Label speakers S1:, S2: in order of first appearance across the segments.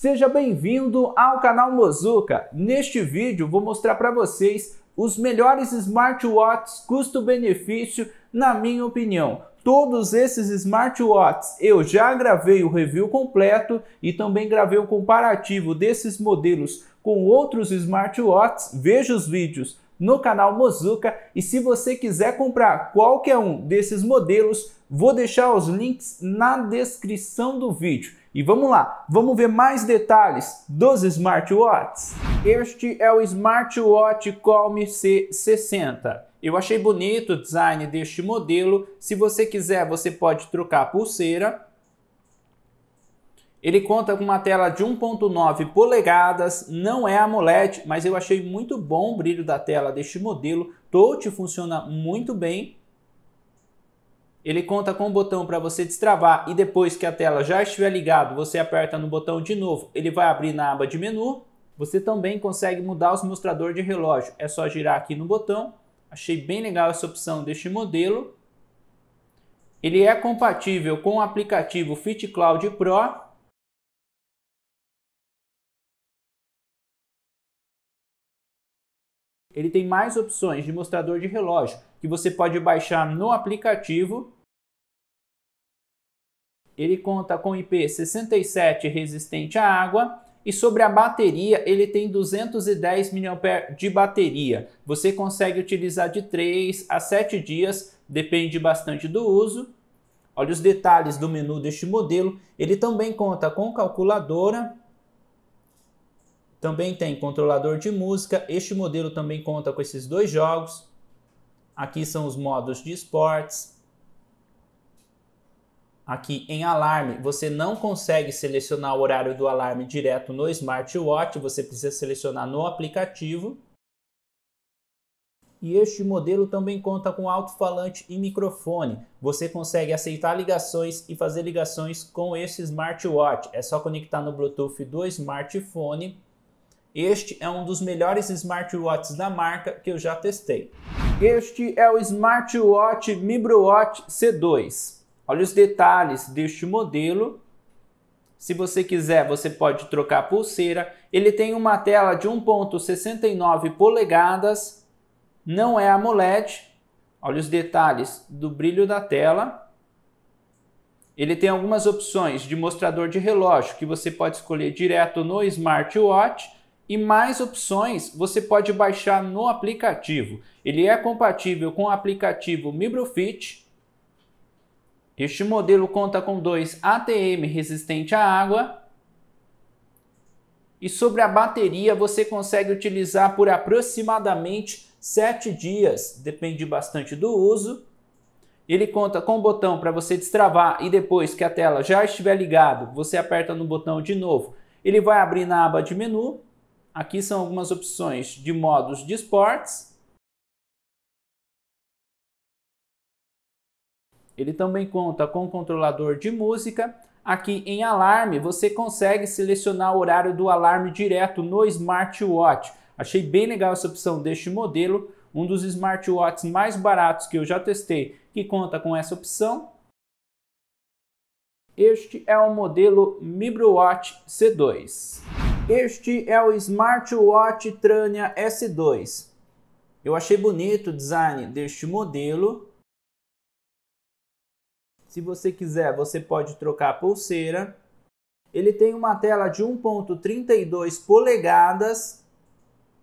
S1: Seja bem-vindo ao canal Mozuka. Neste vídeo vou mostrar para vocês os melhores smartwatches custo-benefício, na minha opinião. Todos esses smartwatches eu já gravei o review completo e também gravei o comparativo desses modelos com outros smartwatches. Veja os vídeos no canal Mozuka e se você quiser comprar qualquer um desses modelos, vou deixar os links na descrição do vídeo. E vamos lá, vamos ver mais detalhes dos smartwatches. Este é o Smartwatch Colme C60. Eu achei bonito o design deste modelo. Se você quiser, você pode trocar a pulseira. Ele conta com uma tela de 1.9 polegadas, não é AMOLED, mas eu achei muito bom o brilho da tela deste modelo. Touch funciona muito bem ele conta com um botão para você destravar e depois que a tela já estiver ligado, você aperta no botão de novo, ele vai abrir na aba de menu. Você também consegue mudar os mostradores de relógio, é só girar aqui no botão. Achei bem legal essa opção deste modelo. Ele é compatível com o aplicativo Fit Cloud Pro ele tem mais opções de mostrador de relógio que você pode baixar no aplicativo ele conta com IP67 resistente à água e sobre a bateria, ele tem 210 mAh de bateria. Você consegue utilizar de 3 a 7 dias, depende bastante do uso. Olha os detalhes do menu deste modelo. Ele também conta com calculadora, também tem controlador de música. Este modelo também conta com esses dois jogos. Aqui são os modos de esportes, aqui em alarme, você não consegue selecionar o horário do alarme direto no smartwatch, você precisa selecionar no aplicativo. E este modelo também conta com alto-falante e microfone. Você consegue aceitar ligações e fazer ligações com esse smartwatch. É só conectar no Bluetooth do smartphone. Este é um dos melhores smartwatches da marca que eu já testei. Este é o smartwatch MibroWatch C2. Olha os detalhes deste modelo. Se você quiser, você pode trocar a pulseira. Ele tem uma tela de 1.69 polegadas, não é AMOLED. Olha os detalhes do brilho da tela. Ele tem algumas opções de mostrador de relógio que você pode escolher direto no smartwatch e mais opções você pode baixar no aplicativo. Ele é compatível com o aplicativo MibroFit, este modelo conta com dois ATM resistente à água e sobre a bateria você consegue utilizar por aproximadamente 7 dias, depende bastante do uso. Ele conta com um botão para você destravar e depois que a tela já estiver ligado, você aperta no botão de novo. Ele vai abrir na aba de menu. Aqui são algumas opções de modos de esportes Ele também conta com o controlador de música. Aqui em alarme, você consegue selecionar o horário do alarme direto no smartwatch. Achei bem legal essa opção deste modelo, um dos smartwatches mais baratos que eu já testei, que conta com essa opção. Este é o modelo MibroWatch C2. Este é o smartwatch Trania S2. Eu achei bonito o design deste modelo, se você quiser, você pode trocar a pulseira. Ele tem uma tela de 1.32 polegadas,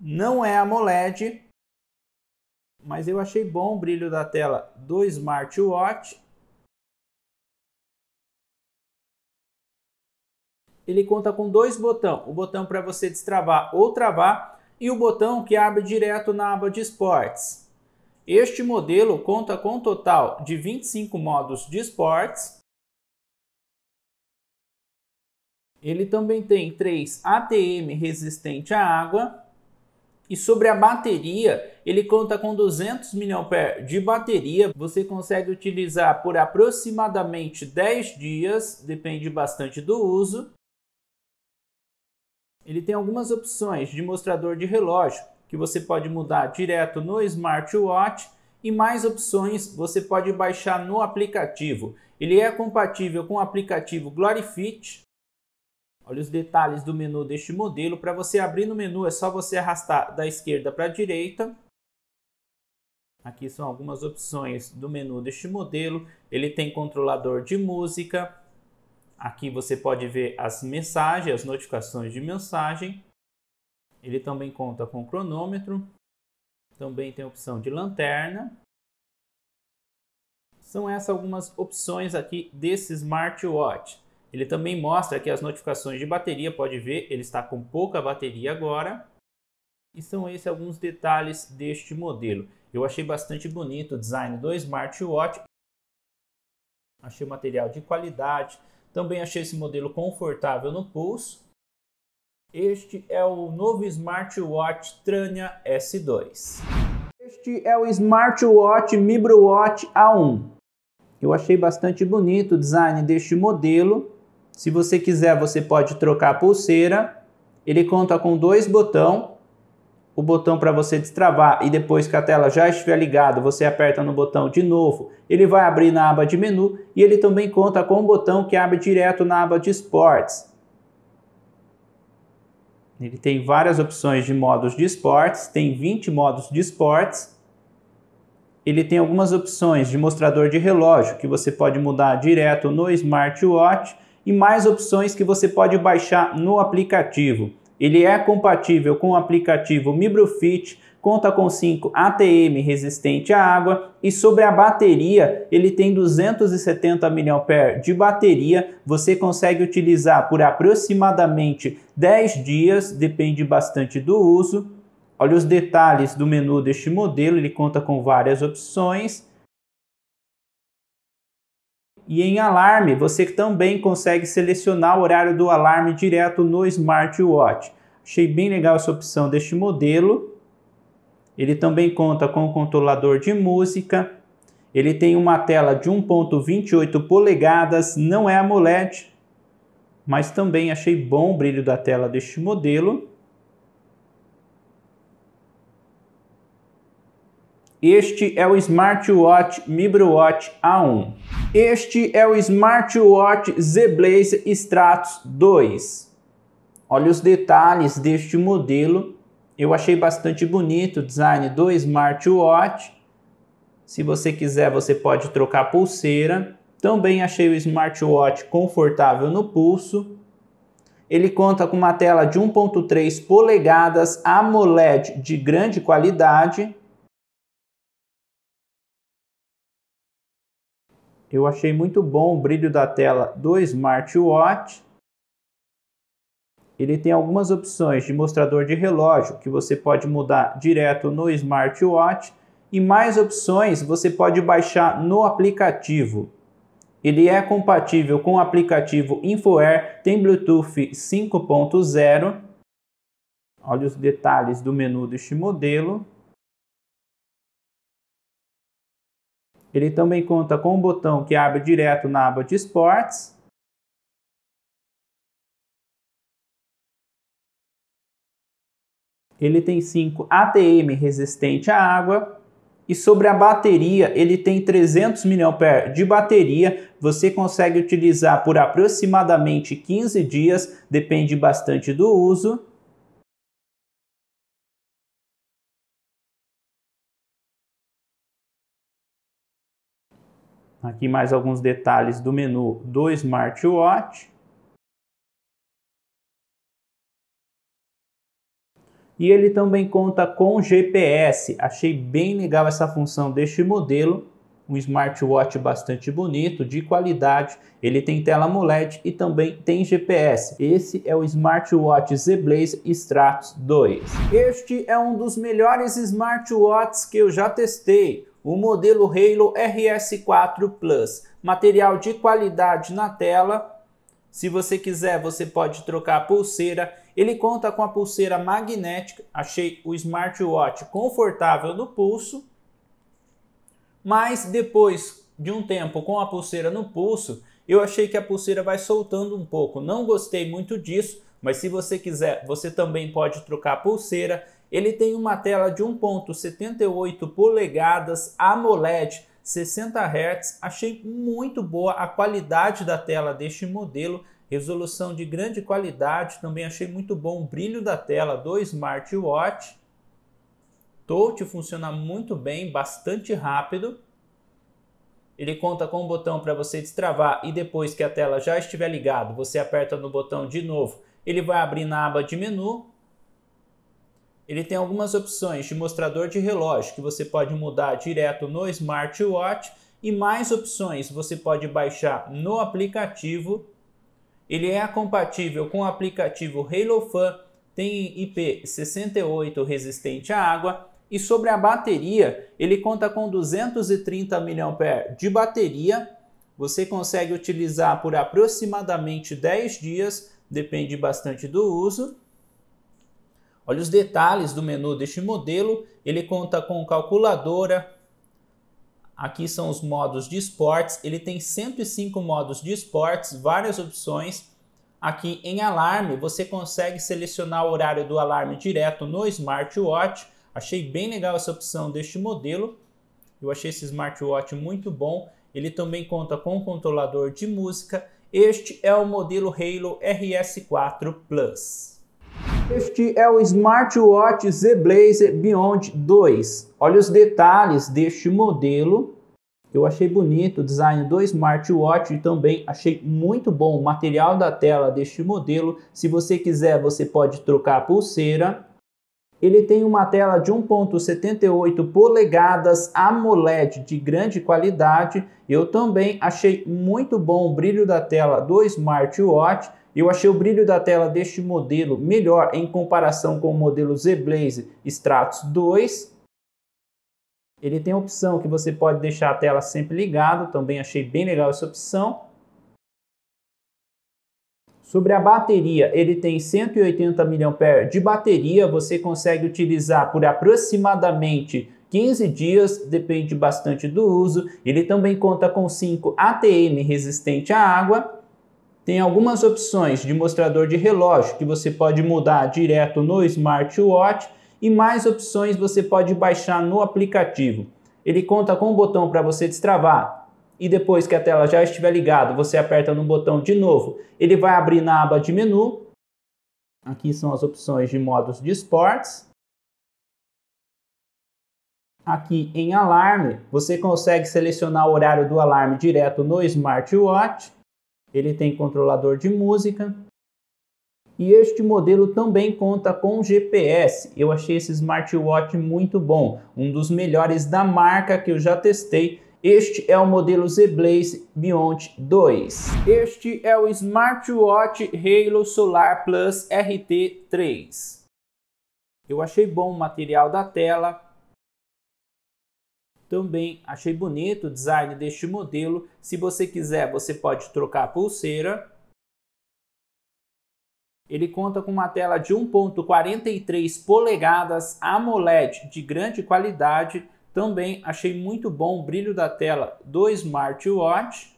S1: não é AMOLED, mas eu achei bom o brilho da tela do smartwatch. Ele conta com dois botões, o botão para você destravar ou travar e o botão que abre direto na aba de esportes. Este modelo conta com um total de 25 modos de esportes. Ele também tem 3 ATM resistente à água. E sobre a bateria, ele conta com 200 mAh de bateria. Você consegue utilizar por aproximadamente 10 dias, depende bastante do uso. Ele tem algumas opções de mostrador de relógio, que você pode mudar direto no smartwatch e mais opções você pode baixar no aplicativo. Ele é compatível com o aplicativo Glorifit. Olha os detalhes do menu deste modelo. Para você abrir no menu é só você arrastar da esquerda para a direita. Aqui são algumas opções do menu deste modelo. Ele tem controlador de música. Aqui você pode ver as mensagens, as notificações de mensagem. Ele também conta com cronômetro, também tem a opção de lanterna. São essas algumas opções aqui desse smartwatch. Ele também mostra aqui as notificações de bateria, pode ver, ele está com pouca bateria agora. E são esses alguns detalhes deste modelo. Eu achei bastante bonito o design do smartwatch. Achei o material de qualidade. Também achei esse modelo confortável no pulso. Este é o novo smartwatch Trania S2. Este é o smartwatch MibroWatch A1. Eu achei bastante bonito o design deste modelo. Se você quiser, você pode trocar a pulseira. Ele conta com dois botões. O botão para você destravar e depois que a tela já estiver ligada, você aperta no botão de novo. Ele vai abrir na aba de menu e ele também conta com um botão que abre direto na aba de esportes. Ele tem várias opções de modos de esportes, tem 20 modos de esportes. Ele tem algumas opções de mostrador de relógio que você pode mudar direto no smartwatch e mais opções que você pode baixar no aplicativo. Ele é compatível com o aplicativo MibroFit, conta com 5 ATM resistente à água e sobre a bateria, ele tem 270 mAh de bateria, você consegue utilizar por aproximadamente 10 dias, depende bastante do uso. Olha os detalhes do menu deste modelo, ele conta com várias opções. E em alarme, você também consegue selecionar o horário do alarme direto no smartwatch. Achei bem legal essa opção deste modelo. Ele também conta com um controlador de música. Ele tem uma tela de 1.28 polegadas, não é AMOLED, mas também achei bom o brilho da tela deste modelo. Este é o Smartwatch MibroWatch A1. Este é o Smartwatch Z Blaze Stratus 2. Olha os detalhes deste modelo eu achei bastante bonito o design do smartwatch. Se você quiser, você pode trocar pulseira. Também achei o smartwatch confortável no pulso. Ele conta com uma tela de 1.3 polegadas AMOLED de grande qualidade. Eu achei muito bom o brilho da tela do smartwatch ele tem algumas opções de mostrador de relógio que você pode mudar direto no smartwatch e mais opções você pode baixar no aplicativo. Ele é compatível com o aplicativo InfoAir, tem Bluetooth 5.0. Olha os detalhes do menu deste modelo. Ele também conta com um botão que abre direto na aba de esportes ele tem 5 ATM resistente à água. E sobre a bateria, ele tem 300 mAh de bateria, você consegue utilizar por aproximadamente 15 dias, depende bastante do uso. Aqui mais alguns detalhes do menu do smartwatch. e ele também conta com GPS. Achei bem legal essa função deste modelo. Um smartwatch bastante bonito, de qualidade. Ele tem tela AMOLED e também tem GPS. Esse é o smartwatch Zblaze Blaze Stratos 2. Este é um dos melhores smartwatches que eu já testei. O modelo Halo RS4 Plus. Material de qualidade na tela, se você quiser, você pode trocar a pulseira. Ele conta com a pulseira magnética. Achei o smartwatch confortável no pulso. Mas depois de um tempo com a pulseira no pulso, eu achei que a pulseira vai soltando um pouco. Não gostei muito disso, mas se você quiser, você também pode trocar a pulseira. Ele tem uma tela de 1.78 polegadas AMOLED 60 Hz. Achei muito boa a qualidade da tela deste modelo, resolução de grande qualidade, também achei muito bom o brilho da tela do smartwatch. Touch funciona muito bem, bastante rápido. Ele conta com um botão para você destravar e depois que a tela já estiver ligada, você aperta no botão de novo. Ele vai abrir na aba de menu, ele tem algumas opções de mostrador de relógio que você pode mudar direto no smartwatch e mais opções você pode baixar no aplicativo. Ele é compatível com o aplicativo Halo Fan, tem IP68 resistente à água e sobre a bateria, ele conta com 230 mAh de bateria. Você consegue utilizar por aproximadamente 10 dias, depende bastante do uso. Olha os detalhes do menu deste modelo. Ele conta com calculadora. Aqui são os modos de esportes. Ele tem 105 modos de esportes, várias opções. Aqui em alarme, você consegue selecionar o horário do alarme direto no smartwatch. Achei bem legal essa opção deste modelo. Eu achei esse smartwatch muito bom. Ele também conta com controlador de música. Este é o modelo Halo RS4 Plus. Este é o smartwatch Z Beyond 2. Olha os detalhes deste modelo. Eu achei bonito o design do smartwatch e também achei muito bom o material da tela deste modelo. Se você quiser, você pode trocar a pulseira. Ele tem uma tela de 1.78 polegadas AMOLED de grande qualidade. Eu também achei muito bom o brilho da tela do smartwatch eu achei o brilho da tela deste modelo melhor em comparação com o modelo Z-Blaze Stratos 2. Ele tem a opção que você pode deixar a tela sempre ligada, também achei bem legal essa opção. Sobre a bateria, ele tem 180 mAh de bateria, você consegue utilizar por aproximadamente 15 dias, depende bastante do uso. Ele também conta com 5 ATM resistente à água tem algumas opções de mostrador de relógio que você pode mudar direto no smartwatch e mais opções você pode baixar no aplicativo. Ele conta com um botão para você destravar e depois que a tela já estiver ligada, você aperta no botão de novo. Ele vai abrir na aba de menu. Aqui são as opções de modos de esportes. Aqui em alarme, você consegue selecionar o horário do alarme direto no smartwatch ele tem controlador de música. E este modelo também conta com GPS. Eu achei esse smartwatch muito bom, um dos melhores da marca que eu já testei. Este é o modelo Z Blaze Beyond 2. Este é o smartwatch Halo Solar Plus RT3. Eu achei bom o material da tela, também achei bonito o design deste modelo. Se você quiser, você pode trocar a pulseira. Ele conta com uma tela de 1.43 polegadas AMOLED de grande qualidade. Também achei muito bom o brilho da tela do smartwatch.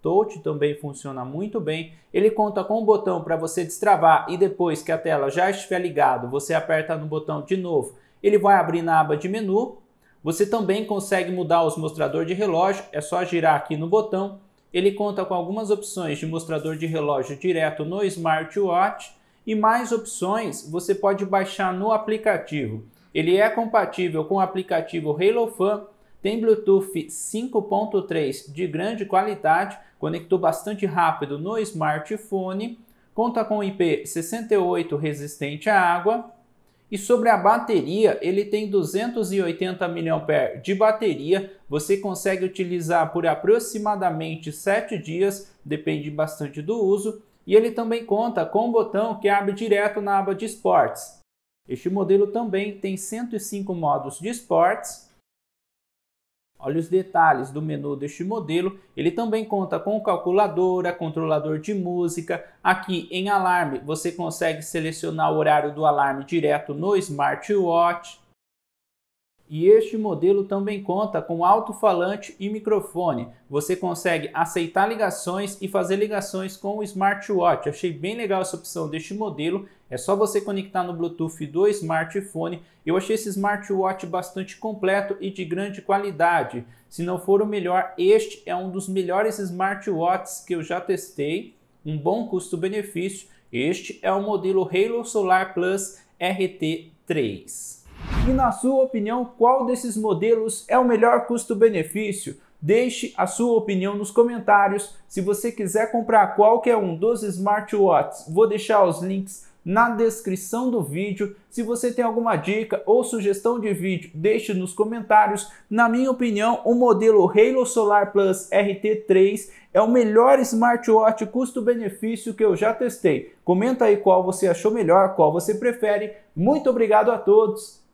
S1: Touch também funciona muito bem. Ele conta com um botão para você destravar e depois que a tela já estiver ligado, você aperta no botão de novo ele vai abrir na aba de menu. Você também consegue mudar os mostradores de relógio, é só girar aqui no botão. Ele conta com algumas opções de mostrador de relógio direto no smartwatch e mais opções você pode baixar no aplicativo. Ele é compatível com o aplicativo Halo Fan, tem Bluetooth 5.3 de grande qualidade, conectou bastante rápido no smartphone, conta com IP 68 resistente à água, e sobre a bateria, ele tem 280 mAh de bateria, você consegue utilizar por aproximadamente 7 dias, depende bastante do uso, e ele também conta com um botão que abre direto na aba de esportes. Este modelo também tem 105 modos de esportes, Olha os detalhes do menu deste modelo, ele também conta com calculadora, controlador de música. Aqui em alarme você consegue selecionar o horário do alarme direto no smartwatch. E este modelo também conta com alto-falante e microfone. Você consegue aceitar ligações e fazer ligações com o smartwatch. Achei bem legal essa opção deste modelo. É só você conectar no Bluetooth do smartphone. Eu achei esse smartwatch bastante completo e de grande qualidade. Se não for o melhor, este é um dos melhores smartwatches que eu já testei. Um bom custo-benefício. Este é o modelo Halo Solar Plus RT3. E na sua opinião, qual desses modelos é o melhor custo-benefício? Deixe a sua opinião nos comentários. Se você quiser comprar qualquer um dos smartwatches, vou deixar os links na descrição do vídeo. Se você tem alguma dica ou sugestão de vídeo, deixe nos comentários. Na minha opinião, o modelo Halo Solar Plus RT3 é o melhor smartwatch custo-benefício que eu já testei. Comenta aí qual você achou melhor, qual você prefere. Muito obrigado a todos